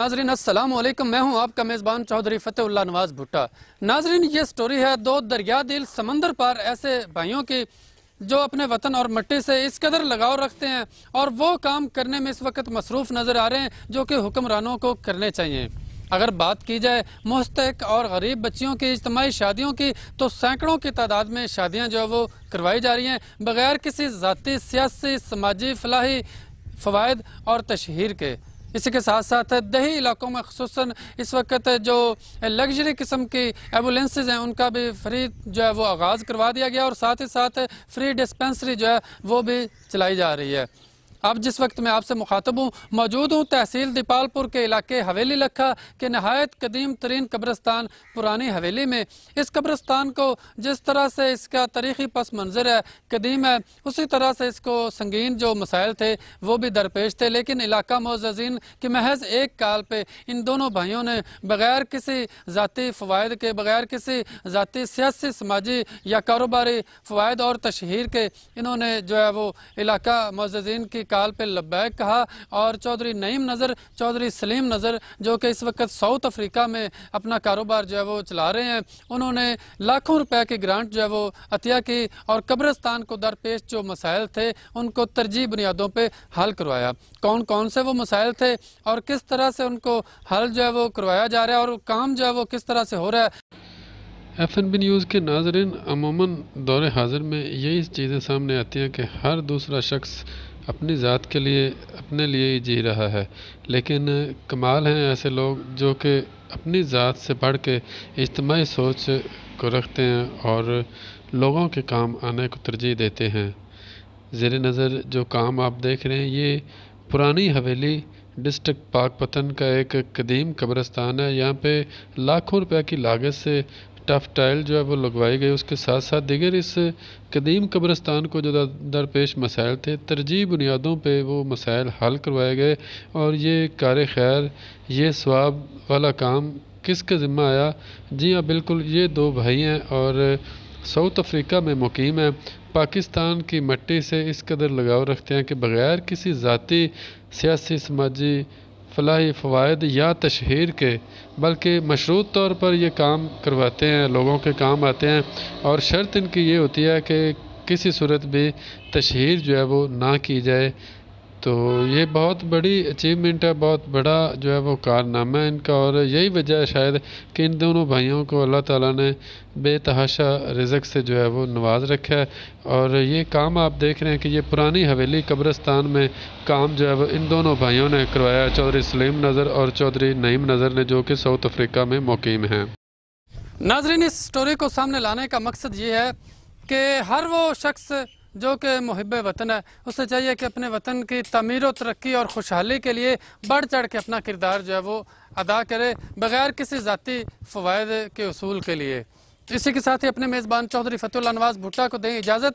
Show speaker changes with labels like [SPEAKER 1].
[SPEAKER 1] नाजरीन असलम मैं हूं आपका मेज़बान चौधरी फ़तेह नवाज भुट्टा नाजरीन ये स्टोरी है दो दरिया दिल समंदर पार ऐसे भाइयों की जो अपने वतन और मट्टी से इस कदर लगाव रखते हैं और वो काम करने में इस वक्त मसरूफ़ नज़र आ रहे हैं जो कि हुक्मरानों को करने चाहिए अगर बात की जाए मुस्तक और गरीब बच्चियों की इज्तमाही शादियों की तो सैकड़ों की तादाद में शादियाँ जो है वो करवाई जा रही हैं बगैर किसी ज़ाती सियासी समाजी फलाही फ़वाद और तशहर के इसी के साथ साथ दही इलाकों में खूस इस वक्त जो लग्जरी किस्म की एम्बुलेंसेज हैं उनका भी फ्री जो है वो आगाज़ करवा दिया गया और साथ ही साथ फ्री डिस्पेंसरी जो है वो भी चलाई जा रही है अब जिस वक्त मैं आपसे मुखातब हूँ मौजूद हूँ तहसील दीपालपुर के इलाके हवेली लखा के नहायत कदीम तरीन कब्रस्तान पुरानी हवेली में इस कब्रस्तान को जिस तरह से इसका तारीखी पस मंज़र है कदीम है उसी तरह से इसको संगीन जो मसाइल थे वो भी दरपेश थे लेकिन इलाका मोजीन के महज एक काल पर इन दोनों भाइयों ने बगैर किसी ज़ाती फवायद के बगैर किसी ज़ाती सियासी समाजी या कारोबारी फवायद और तशहर के इन्होंने जो है वो इलाका मोजीन की इंतकाल पे लब्बैक कहा और चौधरी नईम नज़र चौधरी सलीम नज़र जो कि इस वक्त साउथ अफ्रीका में अपना कारोबार जो है वो चला रहे हैं उन्होंने लाखों रुपए के ग्रांट जो है वो अतिया की और कब्रस्तान को दरपेश जो मसाइल थे उनको तरजीह बुनियादों पर हल करवाया कौन कौन से वो मसाइल थे और किस तरह से उनको हल जो है वो करवाया जा रहा है और काम जो है वो किस तरह से हो रहा है
[SPEAKER 2] एफ एन बी न्यूज़ के नाजरन अमूमन दौरे हाजिर में यही चीज़ें सामने आती हैं कि हर दूसरा शख्स अपनी ज़ात के लिए अपने लिए ही जी रहा है लेकिन कमाल हैं ऐसे लोग जो कि अपनी ज़ात से बढ़ के इज्तमाही सोच को रखते हैं और लोगों के काम आने को तरजीह देते हैं ज़ेर नज़र जो काम आप देख रहे हैं ये पुरानी हवेली डिस्ट्रिक्ट पाक पतन का एक कदीम कब्रस्तान है यहाँ पे लाखों रुपए की लागत से टफ टाइल जो है वो लगवाई गई उसके साथ साथ दिगर इस कदीम कब्रस्तान को जो दरपेश मसाइल थे तरजीह बुनियादों पर वो मसाइल हल करवाए गए और ये कार खैर ये स्वाब वाला काम किस के ज़िम्मा आया जी हाँ बिल्कुल ये दो भाई हैं और साउथ अफ्रीका में मुकीम है पाकिस्तान की मट्टी से इस कदर लगाव रखते हैं कि बग़ैर किसी ज़ाती सियासी समाजी फ़लाही फ़वाद या तशहर के बल्कि मशरूत तौर पर ये काम करवाते हैं लोगों के काम आते हैं और शर्त इनकी ये होती है कि किसी सूरत भी तशहर जो है वो ना की जाए तो ये बहुत बड़ी अचीवमेंट है बहुत बड़ा जो है वो कारनामा है इनका और यही वजह है शायद कि इन दोनों भाइयों को अल्लाह ताला ने बेतहाशा रिजक से जो है वो नवाज रखा है और ये काम आप देख रहे हैं कि ये पुरानी हवेली कब्रस्तान में काम जो है वो इन दोनों भाइयों ने करवाया चौधरी सलीम नज़र और चौधरी नईम नज़र ने जो कि साउथ अफ्रीका में मुकीम हैं
[SPEAKER 1] नाजरीन इस स्टोरी को सामने लाने का मकसद ये है कि हर वो शख्स जो कि मुहब वतन है उसे चाहिए कि अपने वतन की तमीर तरक्की और खुशहाली के लिए बढ़ चढ़ के अपना किरदार जो है वो अदा करे बगैर किसी ज़ाती फ़वाद के असूल के लिए इसी के साथ ही अपने मेज़बान चौधरी फतुल्लावाज़ भुट्टा को दें इजाज़त